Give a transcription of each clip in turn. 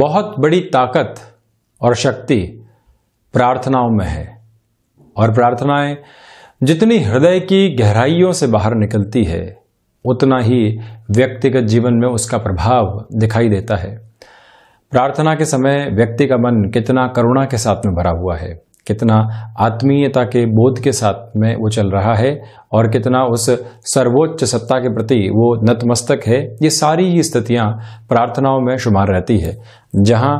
बहुत बड़ी ताकत और शक्ति प्रार्थनाओं में है और प्रार्थनाएं जितनी हृदय की गहराइयों से बाहर निकलती है उतना ही व्यक्तिगत जीवन में उसका प्रभाव दिखाई देता है प्रार्थना के समय व्यक्ति का मन कितना करुणा के साथ में भरा हुआ है कितना आत्मीयता के बोध के साथ में वो चल रहा है और कितना उस सर्वोच्च सत्ता के प्रति वो नतमस्तक है ये सारी ही स्थितियां प्रार्थनाओं में शुमार रहती है जहां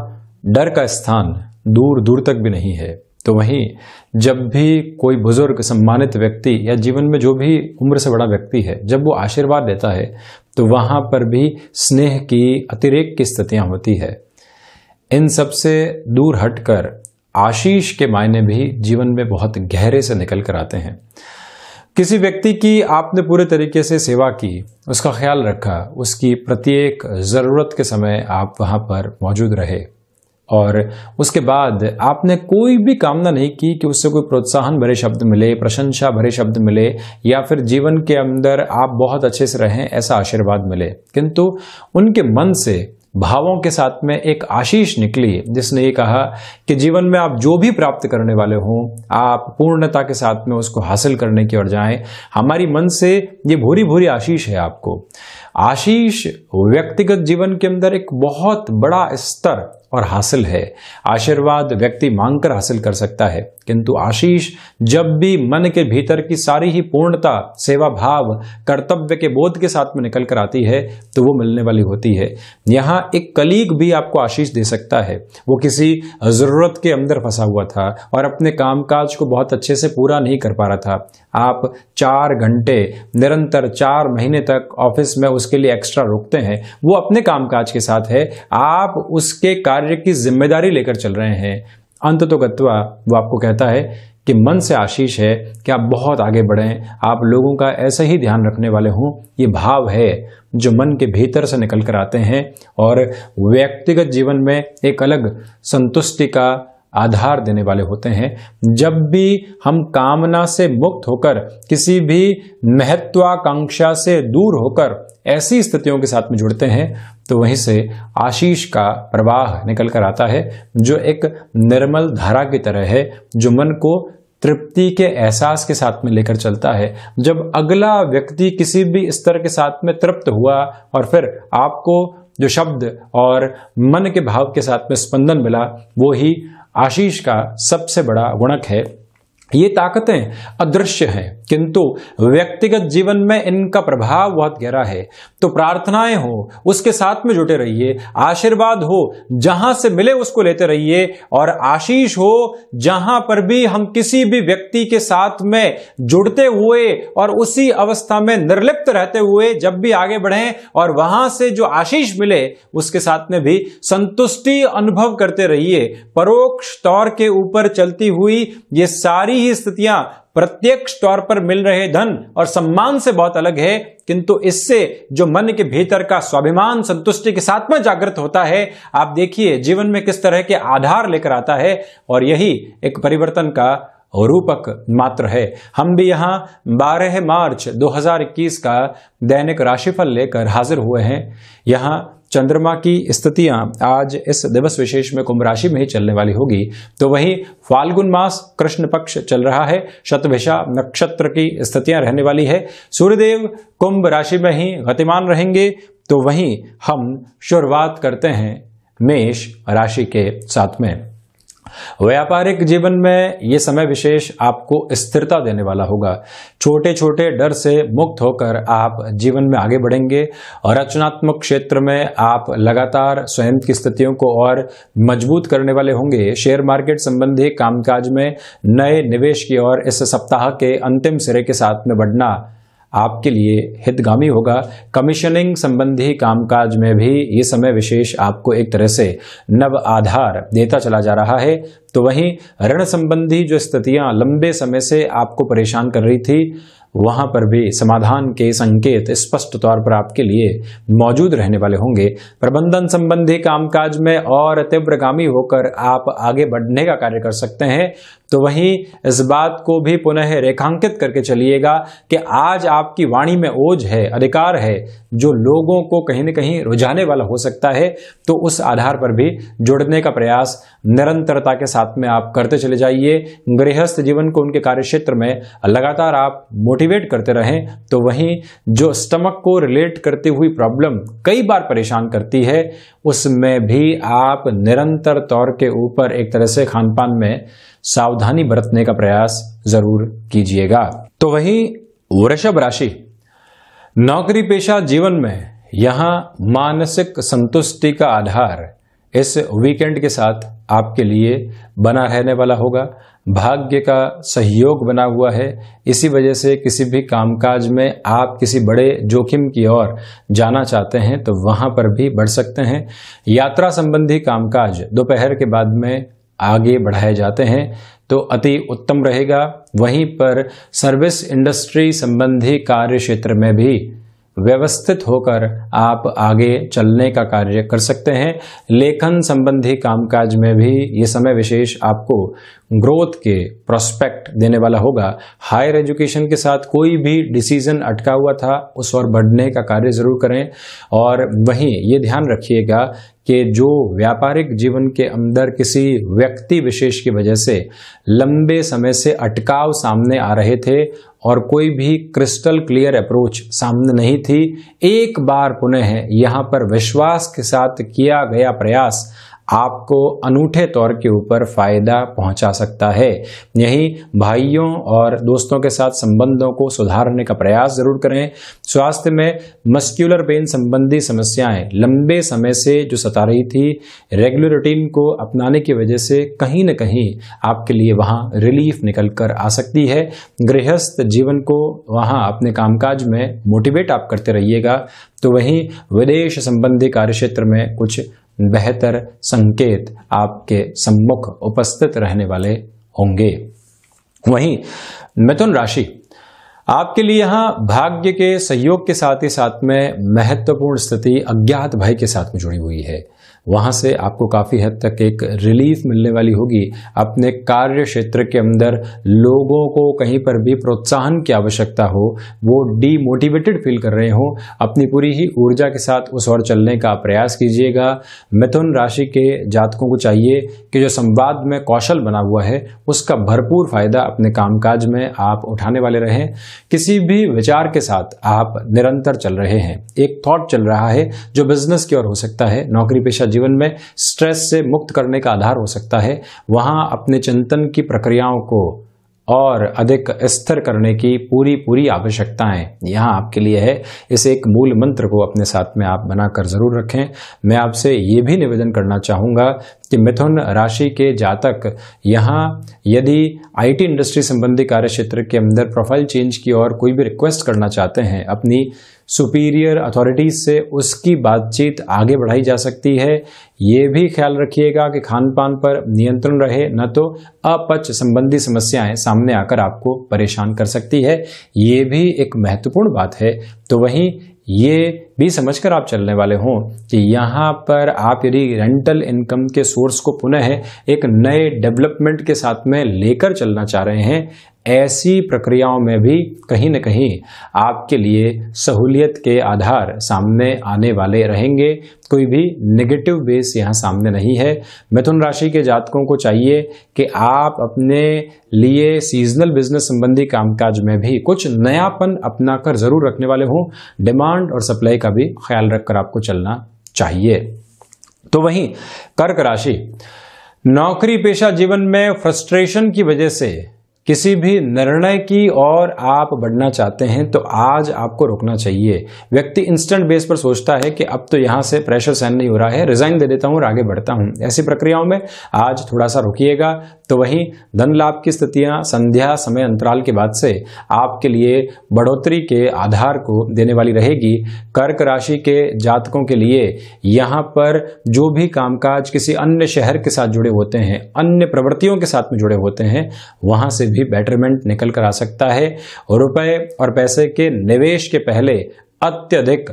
डर का स्थान दूर दूर तक भी नहीं है तो वहीं जब भी कोई बुजुर्ग सम्मानित व्यक्ति या जीवन में जो भी उम्र से बड़ा व्यक्ति है जब वो आशीर्वाद देता है तो वहां पर भी स्नेह की अतिरेक की स्थितियां होती है इन सबसे दूर हटकर आशीष के मायने भी जीवन में बहुत गहरे से निकल कर आते हैं किसी व्यक्ति की आपने पूरे तरीके से सेवा की उसका ख्याल रखा उसकी प्रत्येक ज़रूरत के समय आप वहाँ पर मौजूद रहे और उसके बाद आपने कोई भी कामना नहीं की कि उससे कोई प्रोत्साहन भरे शब्द मिले प्रशंसा भरे शब्द मिले या फिर जीवन के अंदर आप बहुत अच्छे से रहें ऐसा आशीर्वाद मिले किंतु उनके मन से भावों के साथ में एक आशीष निकली जिसने ये कहा कि जीवन में आप जो भी प्राप्त करने वाले हों आप पूर्णता के साथ में उसको हासिल करने की ओर जाएं हमारी मन से ये भूरी भूरी आशीष है आपको आशीष व्यक्तिगत जीवन के अंदर एक बहुत बड़ा स्तर और हासिल है आशीर्वाद व्यक्ति मांगकर हासिल कर सकता है किंतु आशीष जब भी मन के भीतर की सारी ही पूर्णता सेवा भाव कर्तव्य के बोध के साथ में निकल कर आती है तो वो मिलने वाली होती है यहाँ एक कलीग भी आपको आशीष दे सकता है वो किसी ज़रूरत के अंदर फंसा हुआ था और अपने कामकाज को बहुत अच्छे से पूरा नहीं कर पा रहा था आप चार घंटे निरंतर चार महीने तक ऑफिस में उसके लिए एक्स्ट्रा रुकते हैं वो अपने कामकाज के साथ है आप उसके कार्य कार्य की जिम्मेदारी लेकर चल रहे हैं अंत तो गत्वा वो आपको कहता है कि मन से आशीष है कि आप बहुत आगे बढ़ें आप लोगों का ऐसा ही ध्यान रखने वाले हों ये भाव है जो मन के भीतर से निकल कर आते हैं और व्यक्तिगत जीवन में एक अलग संतुष्टि का आधार देने वाले होते हैं जब भी हम कामना से मुक्त होकर किसी भी महत्वाकांक्षा से दूर होकर ऐसी स्थितियों के साथ में जुड़ते हैं तो वहीं से आशीष का प्रवाह निकल कर आता है जो एक निर्मल धारा की तरह है जो मन को तृप्ति के एहसास के साथ में लेकर चलता है जब अगला व्यक्ति किसी भी स्तर के साथ में तृप्त हुआ और फिर आपको जो शब्द और मन के भाव के साथ में स्पंदन मिला वो ही आशीष का सबसे बड़ा गुणक है ये ताकतें अदृश्य हैं किंतु व्यक्तिगत जीवन में इनका प्रभाव बहुत गहरा है तो प्रार्थनाएं हो उसके साथ में जुटे रहिए आशीर्वाद हो जहां से मिले उसको लेते रहिए और आशीष हो जहां पर भी हम किसी भी व्यक्ति के साथ में जुड़ते हुए और उसी अवस्था में निर्लिप्त रहते हुए जब भी आगे बढ़ें और वहां से जो आशीष मिले उसके साथ में भी संतुष्टि अनुभव करते रहिए परोक्ष तौर के ऊपर चलती हुई ये सारी ये स्थितियां प्रत्यक्ष तौर पर मिल रहे धन और सम्मान से बहुत अलग है किंतु इससे जो मन के भीतर का स्वाभिमान संतुष्टि के साथ में जागृत होता है आप देखिए जीवन में किस तरह के आधार लेकर आता है और यही एक परिवर्तन का रूपक मात्र है हम भी यहां 12 मार्च 2021 का दैनिक राशिफल लेकर हाजिर हुए हैं यहां चंद्रमा की स्थितियां आज इस दिवस विशेष में कुंभ राशि में ही चलने वाली होगी तो वहीं फाल्गुन मास कृष्ण पक्ष चल रहा है शतभिषा नक्षत्र की स्थितियां रहने वाली है सूर्यदेव कुंभ राशि में ही गतिमान रहेंगे तो वहीं हम शुरुआत करते हैं मेष राशि के साथ में व्यापारिक जीवन में ये समय विशेष आपको स्थिरता देने वाला होगा छोटे छोटे डर से मुक्त होकर आप जीवन में आगे बढ़ेंगे और रचनात्मक क्षेत्र में आप लगातार स्वयं की स्थितियों को और मजबूत करने वाले होंगे शेयर मार्केट संबंधी कामकाज में नए निवेश की ओर इस सप्ताह के अंतिम सिरे के साथ में बढ़ना आपके लिए हितगामी होगा कमीशनिंग संबंधी कामकाज में भी ये समय विशेष आपको एक तरह से नव आधार देता चला जा रहा है तो वहीं ऋण संबंधी जो स्थितियां लंबे समय से आपको परेशान कर रही थी वहां पर भी समाधान के संकेत स्पष्ट तौर पर आपके लिए मौजूद रहने वाले होंगे प्रबंधन संबंधी कामकाज में और तीव्रगामी होकर आप आगे बढ़ने का कार्य कर सकते हैं तो वहीं इस बात को भी पुनः रेखांकित करके चलिएगा कि आज आपकी वाणी में ओज है अधिकार है जो लोगों को कहीं ना कहीं रुझाने वाला हो सकता है तो उस आधार पर भी जुड़ने का प्रयास निरंतरता के साथ में आप करते चले जाइए गृहस्थ जीवन को उनके कार्यक्षेत्र में लगातार आप मोटिवेट करते रहें तो वहीं जो स्टमक को रिलेट करती हुई प्रॉब्लम कई बार परेशान करती है उसमें भी आप निरंतर तौर के ऊपर एक तरह से खान पान में सावधानी बरतने का प्रयास जरूर कीजिएगा तो वहीं वृषभ राशि नौकरी पेशा जीवन में यहां मानसिक संतुष्टि का आधार इस वीकेंड के साथ आपके लिए बना रहने वाला होगा भाग्य का सहयोग बना हुआ है इसी वजह से किसी भी कामकाज में आप किसी बड़े जोखिम की ओर जाना चाहते हैं तो वहां पर भी बढ़ सकते हैं यात्रा संबंधी कामकाज दोपहर के बाद में आगे बढ़ाए जाते हैं तो अति उत्तम रहेगा वहीं पर सर्विस इंडस्ट्री संबंधी कार्य क्षेत्र में भी व्यवस्थित होकर आप आगे चलने का कार्य कर सकते हैं लेखन संबंधी कामकाज में भी ये समय विशेष आपको ग्रोथ के प्रोस्पेक्ट देने वाला होगा हायर एजुकेशन के साथ कोई भी डिसीजन अटका हुआ था उस और बढ़ने का कार्य जरूर करें और वहीं ये ध्यान रखिएगा कि जो व्यापारिक जीवन के अंदर किसी व्यक्ति विशेष की वजह से लंबे समय से अटकाव सामने आ रहे थे और कोई भी क्रिस्टल क्लियर अप्रोच सामने नहीं थी एक बार पुनः यहाँ पर विश्वास के साथ किया गया प्रयास आपको अनूठे तौर के ऊपर फ़ायदा पहुंचा सकता है यही भाइयों और दोस्तों के साथ संबंधों को सुधारने का प्रयास ज़रूर करें स्वास्थ्य में मस्क्यूलर पेन संबंधी समस्याएं लंबे समय से जो सता रही थी रेगुलर रूटीन को अपनाने की वजह से कहीं ना कहीं आपके लिए वहाँ रिलीफ निकल कर आ सकती है गृहस्थ जीवन को वहाँ अपने कामकाज में मोटिवेट आप करते रहिएगा तो वहीं विदेश संबंधी कार्य क्षेत्र में कुछ बेहतर संकेत आपके सम्मुख उपस्थित रहने वाले होंगे वहीं मिथुन राशि आपके लिए यहां भाग्य के सहयोग के साथ ही साथ में महत्वपूर्ण स्थिति अज्ञात भय के साथ में जुड़ी हुई है वहाँ से आपको काफ़ी हद तक एक रिलीफ मिलने वाली होगी अपने कार्य क्षेत्र के अंदर लोगों को कहीं पर भी प्रोत्साहन की आवश्यकता हो वो डीमोटिवेटेड फील कर रहे हो अपनी पूरी ही ऊर्जा के साथ उस ओर चलने का प्रयास कीजिएगा मिथुन राशि के जातकों को चाहिए कि जो संवाद में कौशल बना हुआ है उसका भरपूर फायदा अपने कामकाज में आप उठाने वाले रहें किसी भी विचार के साथ आप निरंतर चल रहे हैं एक थॉट चल रहा है जो बिजनेस की ओर हो सकता है नौकरी पेशा जीवन में स्ट्रेस से मुक्त करने का आधार हो सकता है वहां अपने चिंतन की प्रक्रियाओं को और अधिक स्थिर करने की पूरी पूरी आवश्यकताएं यहाँ आपके लिए है इस एक मूल मंत्र को अपने साथ में आप बनाकर जरूर रखें मैं आपसे ये भी निवेदन करना चाहूँगा कि मिथुन राशि के जातक यहाँ यदि आईटी इंडस्ट्री संबंधी कार्य क्षेत्र के अंदर प्रोफाइल चेंज की और कोई भी रिक्वेस्ट करना चाहते हैं अपनी सुपीरियर अथॉरिटीज से उसकी बातचीत आगे बढ़ाई जा सकती है ये भी ख्याल रखिएगा कि खान पान पर नियंत्रण रहे न तो अपच संबंधी समस्याएं सामने आकर आपको परेशान कर सकती है ये भी एक महत्वपूर्ण बात है तो वहीं ये भी समझकर आप चलने वाले हों कि यहाँ पर आप यदि रेंटल इनकम के सोर्स को पुनः एक नए डेवलपमेंट के साथ में लेकर चलना चाह रहे हैं ऐसी प्रक्रियाओं में भी कहीं ना कहीं आपके लिए सहूलियत के आधार सामने आने वाले रहेंगे कोई भी नेगेटिव बेस यहाँ सामने नहीं है मिथुन राशि के जातकों को चाहिए कि आप अपने लिए सीजनल बिजनेस संबंधी कामकाज में भी कुछ नयापन अपनाकर जरूर रखने वाले हों डिमांड और सप्लाई का भी ख्याल रखकर आपको चलना चाहिए तो वहीं कर्क राशि नौकरी पेशा जीवन में फ्रस्ट्रेशन की वजह से किसी भी निर्णय की ओर आप बढ़ना चाहते हैं तो आज आपको रुकना चाहिए व्यक्ति इंस्टेंट बेस पर सोचता है कि अब तो यहां से प्रेशर सहन नहीं हो रहा है रिजाइन दे देता हूं और आगे बढ़ता हूं ऐसी प्रक्रियाओं में आज थोड़ा सा रुकिएगा तो वहीं धन लाभ की स्थितियां संध्या समय अंतराल के बाद से आपके लिए बढ़ोतरी के आधार को देने वाली रहेगी कर्क राशि के जातकों के लिए यहां पर जो भी कामकाज किसी अन्य शहर के साथ जुड़े होते हैं अन्य प्रवृत्तियों के साथ में जुड़े होते हैं वहां से भी बेटरमेंट निकल कर आ सकता है रुपए और पैसे के निवेश के पहले अत्यधिक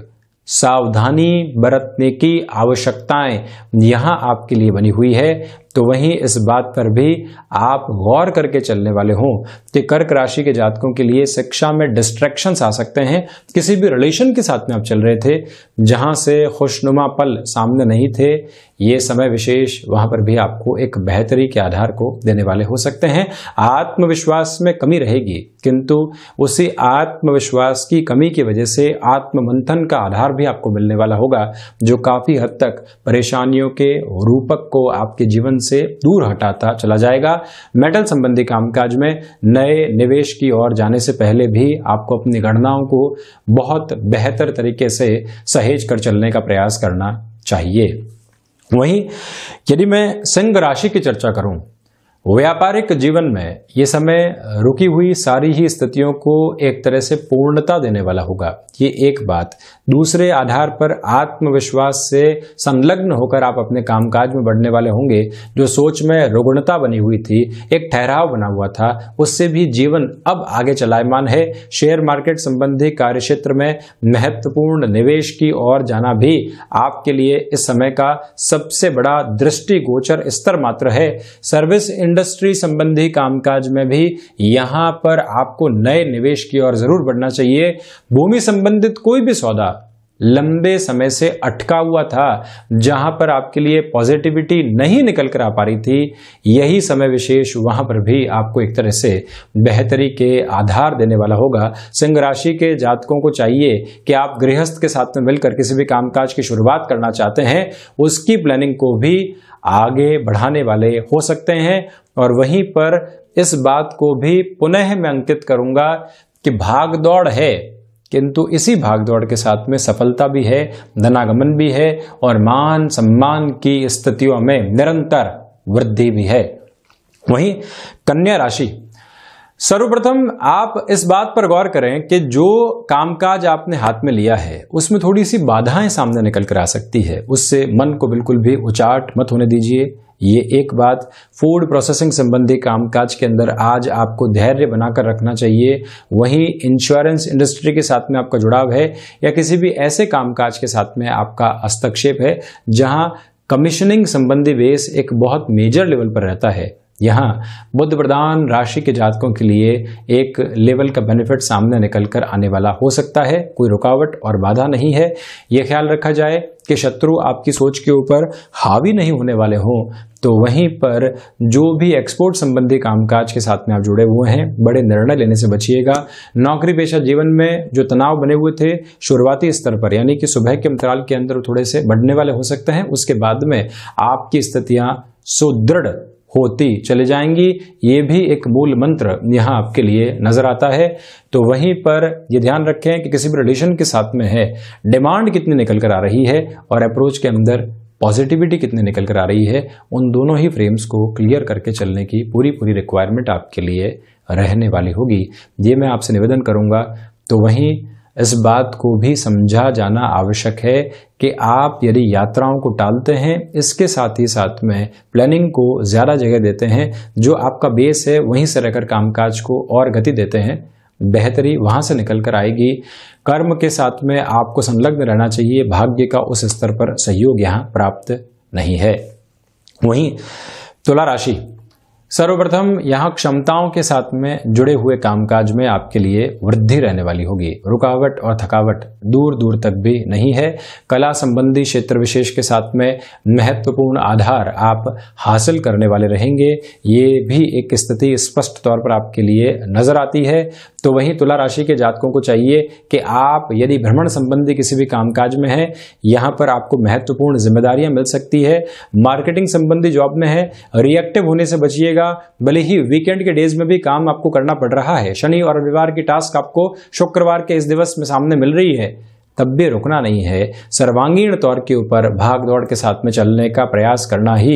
सावधानी बरतने की आवश्यकताएं यहां आपके लिए बनी हुई है तो वहीं इस बात पर भी आप गौर करके चलने वाले हों कि कर्क राशि के जातकों के लिए शिक्षा में डिस्ट्रैक्शन आ सकते हैं किसी भी रिलेशन के साथ में आप चल रहे थे जहां से खुशनुमा पल सामने नहीं थे ये समय विशेष वहां पर भी आपको एक बेहतरी के आधार को देने वाले हो सकते हैं आत्मविश्वास में कमी रहेगी किंतु उसी आत्मविश्वास की कमी की वजह से आत्ममंथन का आधार भी आपको मिलने वाला होगा जो काफी हद तक परेशानियों के रूपक को आपके जीवन से दूर हटाता चला जाएगा मेटल संबंधी कामकाज में नए निवेश की ओर जाने से पहले भी आपको अपनी गणनाओं को बहुत बेहतर तरीके से सहेज कर चलने का प्रयास करना चाहिए वहीं यदि मैं सिंह राशि की चर्चा करूं व्यापारिक जीवन में ये समय रुकी हुई सारी ही स्थितियों को एक तरह से पूर्णता देने वाला होगा ये एक बात दूसरे आधार पर आत्मविश्वास से संलग्न होकर आप अपने कामकाज में बढ़ने वाले होंगे जो सोच में रुग्णता बनी हुई थी एक ठहराव बना हुआ था उससे भी जीवन अब आगे चलायमान है शेयर मार्केट संबंधी कार्य क्षेत्र में महत्वपूर्ण निवेश की ओर जाना भी आपके लिए इस समय का सबसे बड़ा दृष्टिगोचर स्तर मात्र है सर्विस इंड इंडस्ट्री संबंधी कामकाज में भी यहां पर आपको नए निवेश की ओर जरूर बढ़ना चाहिए भूमि संबंधित कोई भी सौदा लंबे समय से अटका हुआ था जहां पर आपके लिए पॉजिटिविटी नहीं निकल कर आ पा रही थी यही समय विशेष वहां पर भी आपको एक तरह से बेहतरी के आधार देने वाला होगा सिंह राशि के जातकों को चाहिए कि आप गृहस्थ के साथ में मिलकर किसी भी कामकाज की शुरुआत करना चाहते हैं उसकी प्लानिंग को भी आगे बढ़ाने वाले हो सकते हैं और वहीं पर इस बात को भी पुनः मैं अंकित करूंगा कि भागदौड़ है किंतु इसी भागदौड़ के साथ में सफलता भी है धनागमन भी है और मान सम्मान की स्थितियों में निरंतर वृद्धि भी है वहीं कन्या राशि सर्वप्रथम आप इस बात पर गौर करें कि जो कामकाज आपने हाथ में लिया है उसमें थोड़ी सी बाधाएं सामने निकल कर आ सकती है उससे मन को बिल्कुल भी उचाट मत होने दीजिए ये एक बात फूड प्रोसेसिंग संबंधी कामकाज के अंदर आज आपको धैर्य बनाकर रखना चाहिए वहीं इंश्योरेंस इंडस्ट्री के साथ में आपका जुड़ाव है या किसी भी ऐसे कामकाज के साथ में आपका हस्तक्षेप है जहां कमीशनिंग संबंधी बेस एक बहुत मेजर लेवल पर रहता है यहाँ बुद्ध प्रदान राशि के जातकों के लिए एक लेवल का बेनिफिट सामने निकल कर आने वाला हो सकता है कोई रुकावट और बाधा नहीं है यह ख्याल रखा जाए कि शत्रु आपकी सोच के ऊपर हावी नहीं होने वाले हों तो वहीं पर जो भी एक्सपोर्ट संबंधी कामकाज के साथ में आप जुड़े हुए हैं बड़े निर्णय लेने से बचिएगा नौकरी पेशा जीवन में जो तनाव बने हुए थे शुरुआती स्तर पर यानी कि सुबह के अंतराल के अंदर थोड़े से बढ़ने वाले हो सकते हैं उसके बाद में आपकी स्थितियां सुदृढ़ होती चले जाएंगी ये भी एक मूल मंत्र यहाँ आपके लिए नज़र आता है तो वहीं पर ये ध्यान रखें कि किसी भी रिलेशन के साथ में है डिमांड कितनी निकल कर आ रही है और अप्रोच के अंदर पॉजिटिविटी कितनी निकल कर आ रही है उन दोनों ही फ्रेम्स को क्लियर करके चलने की पूरी पूरी रिक्वायरमेंट आपके लिए रहने वाली होगी ये मैं आपसे निवेदन करूँगा तो वहीं इस बात को भी समझा जाना आवश्यक है कि आप यदि यात्राओं को टालते हैं इसके साथ ही साथ में प्लानिंग को ज़्यादा जगह देते हैं जो आपका बेस है वहीं से रहकर कामकाज को और गति देते हैं बेहतरी वहां से निकल कर आएगी कर्म के साथ में आपको संलग्न रहना चाहिए भाग्य का उस स्तर पर सहयोग यहाँ प्राप्त नहीं है वहीं तुला राशि सर्वप्रथम यहां क्षमताओं के साथ में जुड़े हुए कामकाज में आपके लिए वृद्धि रहने वाली होगी रुकावट और थकावट दूर दूर तक भी नहीं है कला संबंधी क्षेत्र विशेष के साथ में महत्वपूर्ण आधार आप हासिल करने वाले रहेंगे ये भी एक स्थिति स्पष्ट तौर पर आपके लिए नजर आती है तो वहीं तुला राशि के जातकों को चाहिए कि आप यदि भ्रमण संबंधी किसी भी कामकाज में है यहाँ पर आपको महत्वपूर्ण जिम्मेदारियां मिल सकती है मार्केटिंग संबंधी जॉब में है रिएक्टिव होने से बचिएगा रहेगा भले ही वीकेंड के डेज में भी काम आपको करना पड़ रहा है शनि और रविवार की टास्क आपको शुक्रवार के इस दिवस में सामने मिल रही है तब भी रुकना नहीं है सर्वांगीण तौर के ऊपर भाग दौड़ के साथ में चलने का प्रयास करना ही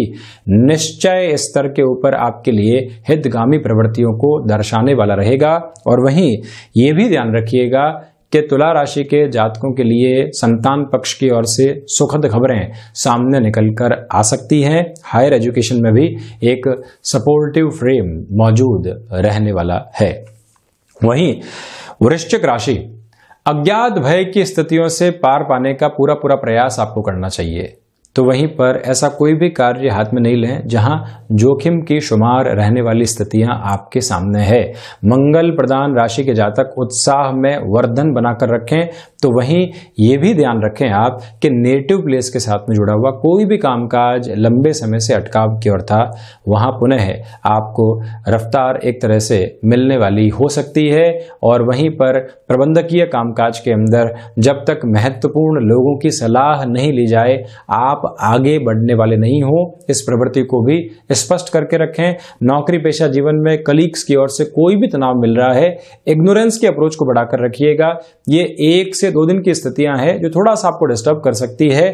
निश्चय स्तर के ऊपर आपके लिए हितगामी प्रवृत्तियों को दर्शाने वाला रहेगा और वहीं ये भी ध्यान रखिएगा कि तुला राशि के जातकों के लिए संतान पक्ष की ओर से सुखद खबरें सामने निकल कर आ सकती हैं हायर एजुकेशन में भी एक सपोर्टिव फ्रेम मौजूद रहने वाला है वहीं वृश्चिक राशि अज्ञात भय की स्थितियों से पार पाने का पूरा पूरा प्रयास आपको करना चाहिए तो वहीं पर ऐसा कोई भी कार्य हाथ में नहीं लें जहां जोखिम की शुमार रहने वाली स्थितियां आपके सामने है मंगल प्रदान राशि के जातक उत्साह में वर्धन बनाकर रखें तो वहीं ये भी ध्यान रखें आप कि नेटिव प्लेस के साथ में जुड़ा हुआ कोई भी कामकाज लंबे समय से अटकाव की ओर था वहां पुनः आपको रफ्तार एक तरह से मिलने वाली हो सकती है और वहीं पर प्रबंधकीय कामकाज के अंदर जब तक महत्वपूर्ण लोगों की सलाह नहीं ली जाए आप आगे बढ़ने वाले नहीं हो इस प्रवृत्ति को भी स्पष्ट करके रखें नौकरी पेशा जीवन में कलीग्स की ओर से कोई भी तनाव मिल रहा है इग्नोरेंस के अप्रोच को बढ़ाकर रखिएगा ये एक से दो दिन की स्थितियां हैं जो थोड़ा सा आपको डिस्टर्ब कर सकती है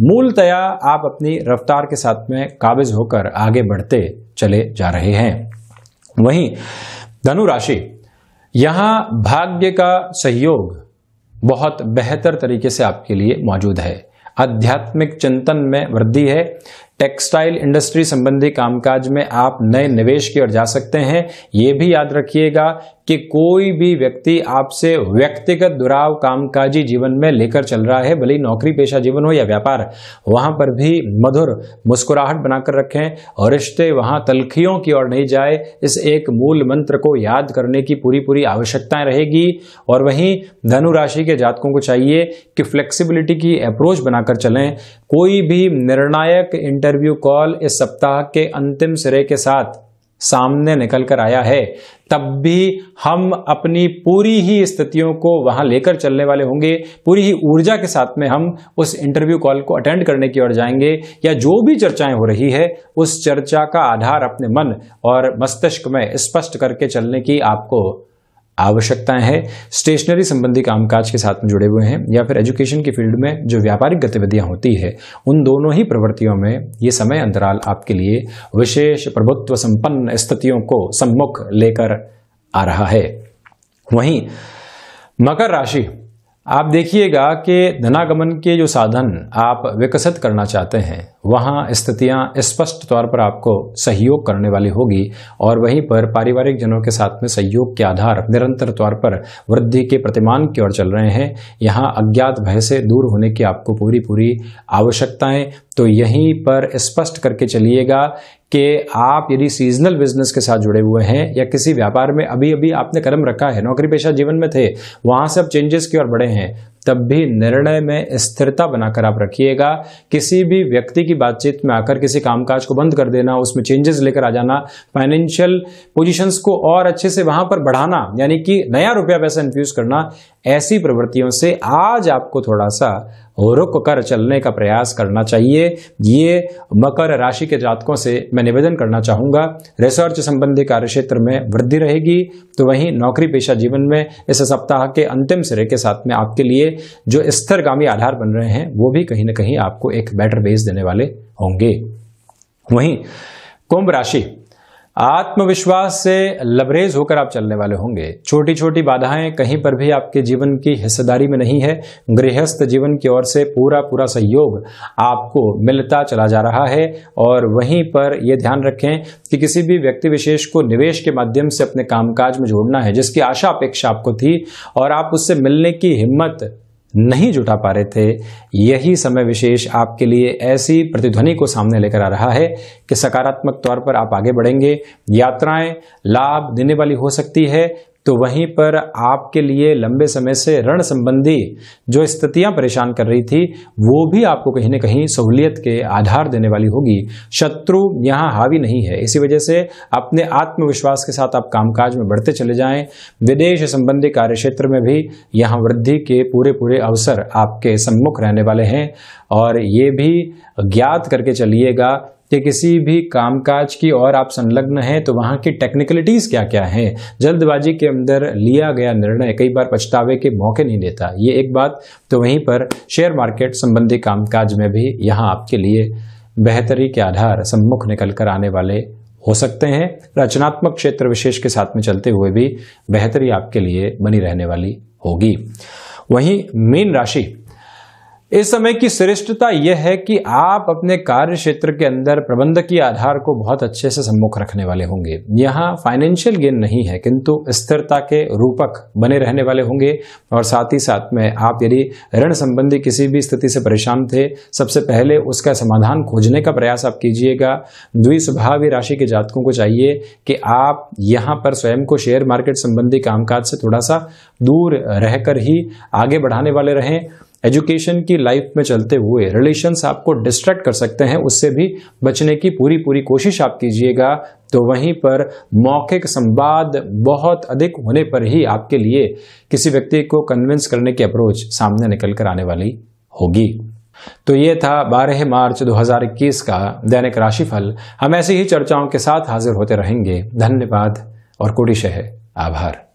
मूलतया आप अपनी रफ्तार के साथ में काबिज होकर आगे बढ़ते चले जा रहे हैं वहीं धनु राशि भाग्य का सहयोग बहुत बेहतर तरीके से आपके लिए मौजूद है आध्यात्मिक चिंतन में वृद्धि है टेक्सटाइल इंडस्ट्री संबंधी कामकाज में आप नए निवेश की ओर जा सकते हैं ये भी याद रखिएगा कि कोई भी व्यक्ति आपसे व्यक्तिगत दुराव कामकाजी जीवन में लेकर चल रहा है भले नौकरी पेशा जीवन हो या व्यापार वहां पर भी मधुर मुस्कुराहट बनाकर रखें और रिश्ते वहां तलखियों की ओर नहीं जाए इस एक मूल मंत्र को याद करने की पूरी पूरी आवश्यकताएं रहेगी और वहीं धनु राशि के जातकों को चाहिए कि फ्लेक्सीबिलिटी की अप्रोच बनाकर चलें कोई भी निर्णायक इंटरव्यू कॉल इस सप्ताह के अंतिम सिरे के साथ सामने निकल कर आया है तब भी हम अपनी पूरी ही स्थितियों को वहां लेकर चलने वाले होंगे पूरी ही ऊर्जा के साथ में हम उस इंटरव्यू कॉल को अटेंड करने की ओर जाएंगे या जो भी चर्चाएं हो रही है उस चर्चा का आधार अपने मन और मस्तिष्क में स्पष्ट करके चलने की आपको आवश्यकताएं हैं स्टेशनरी संबंधी कामकाज के साथ में जुड़े हुए हैं या फिर एजुकेशन की फील्ड में जो व्यापारिक गतिविधियां होती है उन दोनों ही प्रवृत्तियों में ये समय अंतराल आपके लिए विशेष प्रभुत्व संपन्न स्थितियों को सम्मुख लेकर आ रहा है वहीं मकर राशि आप देखिएगा कि धनागमन के जो साधन आप विकसित करना चाहते हैं वहाँ स्थितियाँ स्पष्ट तौर पर आपको सहयोग करने वाली होगी और वहीं पर पारिवारिक जनों के साथ में सहयोग के आधार निरंतर तौर पर वृद्धि के प्रतिमान की ओर चल रहे हैं यहाँ अज्ञात भय से दूर होने की आपको पूरी पूरी आवश्यकताएं तो यहीं पर स्पष्ट करके चलिएगा कि आप यदि सीजनल बिजनेस के साथ जुड़े हुए हैं या किसी व्यापार में अभी अभी आपने कदम रखा है नौकरी पेशा जीवन में थे वहां से अब चेंजेस की ओर बढ़े हैं तब भी निर्णय में स्थिरता बनाकर आप रखिएगा किसी भी व्यक्ति की बातचीत में आकर किसी कामकाज को बंद कर देना उसमें चेंजेस लेकर आ जाना फाइनेंशियल पोजीशंस को और अच्छे से वहां पर बढ़ाना यानी कि नया रुपया पैसा इन्फ्यूज करना ऐसी प्रवृत्तियों से आज आपको थोड़ा सा रुक कर चलने का प्रयास करना चाहिए ये मकर राशि के जातकों से मैं निवेदन करना चाहूंगा रिसर्च संबंधी कार्य क्षेत्र में वृद्धि रहेगी तो वहीं नौकरी पेशा जीवन में इस सप्ताह के अंतिम सिरे के साथ में आपके लिए जो स्तरगामी आधार बन रहे हैं वो भी कहीं ना कहीं आपको एक बेटर बेस देने वाले होंगे वहीं कुंभ राशि आत्मविश्वास से लबरेज होकर आप चलने वाले होंगे छोटी छोटी बाधाएं कहीं पर भी आपके जीवन की हिस्सेदारी में नहीं है गृहस्थ जीवन की ओर से पूरा पूरा सहयोग आपको मिलता चला जा रहा है और वहीं पर यह ध्यान रखें कि किसी भी व्यक्ति विशेष को निवेश के माध्यम से अपने कामकाज में जोड़ना है जिसकी आशा अपेक्षा आपको थी और आप उससे मिलने की हिम्मत नहीं जुटा पा रहे थे यही समय विशेष आपके लिए ऐसी प्रतिध्वनि को सामने लेकर आ रहा है कि सकारात्मक तौर पर आप आगे बढ़ेंगे यात्राएं लाभ देने वाली हो सकती है तो वहीं पर आपके लिए लंबे समय से ऋण संबंधी जो स्थितियां परेशान कर रही थी वो भी आपको कहीं ना कहीं सहूलियत के आधार देने वाली होगी शत्रु यहां हावी नहीं है इसी वजह से अपने आत्मविश्वास के साथ आप कामकाज में बढ़ते चले जाएं विदेश संबंधी कार्य क्षेत्र में भी यहां वृद्धि के पूरे पूरे अवसर आपके सम्मुख रहने वाले हैं और ये भी ज्ञात करके चलिएगा या किसी भी कामकाज की और आप संलग्न हैं तो वहाँ की टेक्निकलिटीज़ क्या क्या हैं जल्दबाजी के अंदर लिया गया निर्णय कई बार पछतावे के मौके नहीं देता ये एक बात तो वहीं पर शेयर मार्केट संबंधी कामकाज में भी यहाँ आपके लिए बेहतरी के आधार सम्मुख निकल कर आने वाले हो सकते हैं रचनात्मक क्षेत्र विशेष के साथ में चलते हुए भी बेहतरी आपके लिए बनी रहने वाली होगी वहीं मीन राशि इस समय की श्रेष्ठता यह है कि आप अपने कार्य क्षेत्र के अंदर प्रबंधकीय आधार को बहुत अच्छे से सम्मुख रखने वाले होंगे यहाँ फाइनेंशियल गेन नहीं है किंतु स्थिरता के रूपक बने रहने वाले होंगे और साथ ही साथ में आप यदि ऋण संबंधी किसी भी स्थिति से परेशान थे सबसे पहले उसका समाधान खोजने का प्रयास आप कीजिएगा द्विस्वभावी राशि के जातकों को चाहिए कि आप यहाँ पर स्वयं को शेयर मार्केट संबंधी कामकाज से थोड़ा सा दूर रहकर ही आगे बढ़ाने वाले रहें एजुकेशन की लाइफ में चलते हुए रिलेशन आपको डिस्ट्रैक्ट कर सकते हैं उससे भी बचने की पूरी पूरी कोशिश आप कीजिएगा तो वहीं पर मौखिक संवाद बहुत अधिक होने पर ही आपके लिए किसी व्यक्ति को कन्विंस करने की अप्रोच सामने निकल कर आने वाली होगी तो ये था 12 मार्च 2021 का दैनिक राशिफल हम ऐसी ही चर्चाओं के साथ हाजिर होते रहेंगे धन्यवाद और कोडिशय आभार